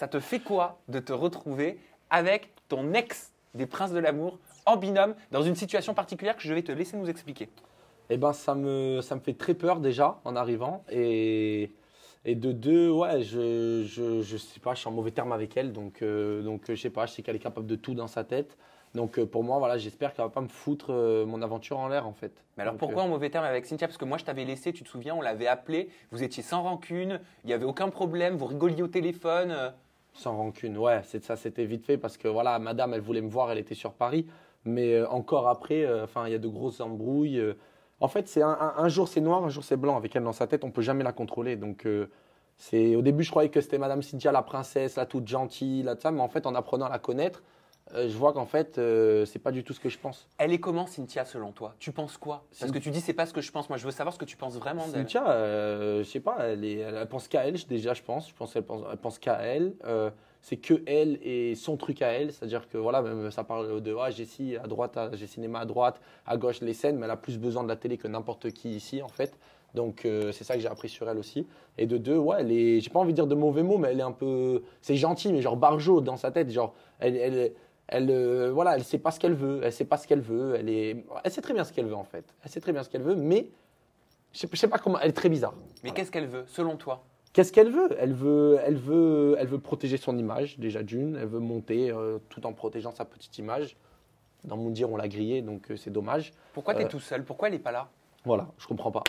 ça te fait quoi de te retrouver avec ton ex des Princes de l'amour en binôme dans une situation particulière que je vais te laisser nous expliquer Eh ben, ça me, ça me fait très peur déjà en arrivant. Et, et de deux, ouais, je, je, je sais pas, je suis en mauvais terme avec elle. Donc, euh, donc euh, je sais pas, je sais qu'elle est capable de tout dans sa tête. Donc euh, pour moi, voilà, j'espère qu'elle va pas me foutre mon aventure en l'air en fait. Mais alors pourquoi en mauvais terme avec Cynthia Parce que moi je t'avais laissé, tu te souviens, on l'avait appelé, vous étiez sans rancune, il y avait aucun problème, vous rigoliez au téléphone. Sans rancune, ouais, c'est ça, c'était vite fait parce que voilà, madame, elle voulait me voir, elle était sur Paris, mais euh, encore après, euh, enfin, il y a de grosses embrouilles. Euh. En fait, c'est un, jour c'est noir, un jour c'est blanc. Avec elle dans sa tête, on peut jamais la contrôler. Donc, c'est au début, je croyais que c'était Madame Cynthia, la princesse, la toute gentille, la tout Mais en fait, en apprenant à la connaître, euh, je vois qu'en fait, euh, c'est pas du tout ce que je pense. Elle est comment, Cynthia, selon toi Tu penses quoi Parce que tu dis, c'est pas ce que je pense. Moi, je veux savoir ce que tu penses vraiment d'elle. Cynthia, euh, je sais pas, elle, pense qu'à elle, déjà, je pense. Je pense qu'elle pense, elle pense qu'à elle. c'est que elle et son truc à elle. C'est-à-dire que, voilà, même ça parle de, ah, j'ai à droite, j'ai cinéma à droite, à gauche, les scènes, mais elle a plus besoin de la télé que n'importe qui ici, en fait. Donc c'est ça que j'ai appris sur elle aussi. Et de deux, ouais, elle est, j'ai pas envie de dire de mauvais mots, mais elle est un peu, c'est gentil, mais genre barjot dans sa tête, genre elle, elle, elle, euh, voilà, elle sait pas ce qu'elle veut. Elle sait pas ce qu'elle veut. Elle elle sait très bien ce qu'elle veut en fait. Elle sait très bien ce qu'elle veut, mais je sais, sais pas comment. Elle est très bizarre. Mais qu'est-ce qu'elle veut, selon toi Qu'est-ce qu'elle veut Elle veut, elle veut, elle veut protéger son image déjà d'une. Elle veut monter euh, tout en protégeant sa petite image. Dans mon dire, on l'a grillée, donc euh, c'est dommage. Pourquoi tu es tout seul Pourquoi elle n'est pas là Voilà, je comprends pas.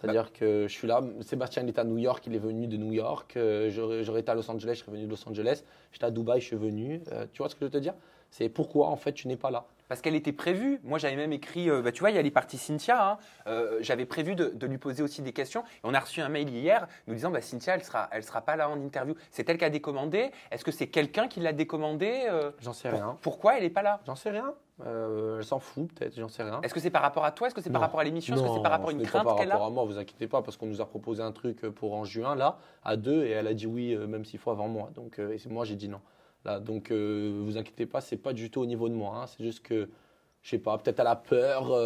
C'est-à-dire bah. que je suis là, Sébastien est à New York, il est venu de New York, euh, j'aurais été à Los Angeles, je serais venu de Los Angeles, j'étais à Dubaï, je suis venu. Euh, tu vois ce que je veux te dire C'est pourquoi en fait tu n'es pas là parce qu'elle était prévue. Moi, j'avais même écrit, euh, bah, tu vois, il y a les parties Cynthia. Hein. j'avais prévu de, lui poser aussi des questions. Et on a reçu un mail hier nous disant, bah, Cynthia, elle sera, elle sera pas là en interview. C'est elle qui a décommandé. Est-ce que c'est quelqu'un qui l'a décommandé J'en sais rien. pourquoi elle n'est pas là J'en sais rien. Euh, elle s'en fout peut-être, j'en sais rien. Est-ce que c'est par rapport à toi Est-ce que c'est par rapport à l'émission Est-ce que c'est par rapport à une crainte qu'elle a Par rapport à moi, vous inquiétez pas, parce qu'on nous a proposé un truc euh, pour en juin, là, à deux, et elle a dit oui, euh, même six fois avant moi. Donc, moi, j'ai dit non. Là, donc, vous inquiétez pas, c'est pas du tout au niveau de moi. Hein. c'est juste que, je sais pas, peut-être elle a peur.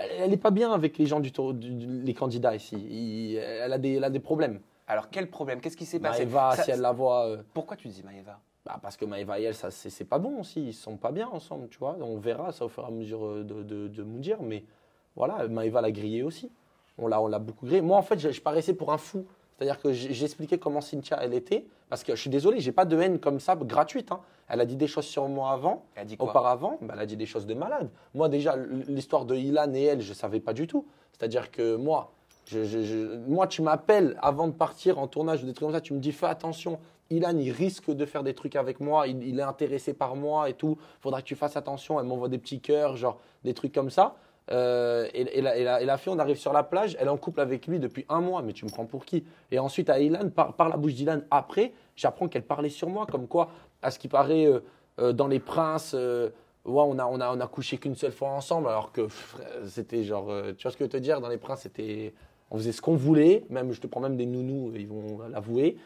elle n'est pas bien avec les gens du, tour, les candidats ici. elle, a des, elle a des problèmes. Alors, quel problème Qu'est-ce qui s'est passé Maëva, si elle la voit. Pourquoi tu dis Maëva bah parce que Maëva et elle, ça, c'est, pas bon aussi. Ils sont pas bien ensemble, tu vois. On verra ça au fur et à mesure euh, de, de, de Moudir. Mais voilà, Maëva l'a grillé aussi. On l'a, beaucoup grillé. Moi, en fait, je, paraissais pour un fou. C'est-à-dire que j'expliquais comment Cynthia elle était, parce que je suis désolé, j'ai pas de haine comme ça gratuite. Hein. Elle a dit des choses sur moi avant, elle a dit quoi auparavant, bah, elle a dit des choses de malade. Moi déjà, l'histoire de Ilan et elle, je savais pas du tout. C'est-à-dire que moi, moi tu m'appelles avant de partir en tournage ou des trucs comme ça, tu me dis fais attention, Ilan, il risque de faire des trucs avec moi, il, est intéressé par moi et tout, faudra que tu fasses attention, elle m'envoie des petits cœurs, genre des trucs comme ça. Euh, et, la, fille, on arrive sur la plage, elle est en couple avec lui depuis un mois, mais tu me prends pour qui Et ensuite, à Ilan, par, la bouche d'Ilan, après, j'apprends qu'elle parlait sur moi, comme quoi, à ce qui paraît, euh, euh, dans Les Princes, ouais, on, a, on, a, on a couché qu'une seule fois ensemble, alors que c'était genre, tu vois ce que je veux te dire, dans Les Princes, c'était, on faisait ce qu'on voulait, même, je te prends même des nounous, ils vont l'avouer.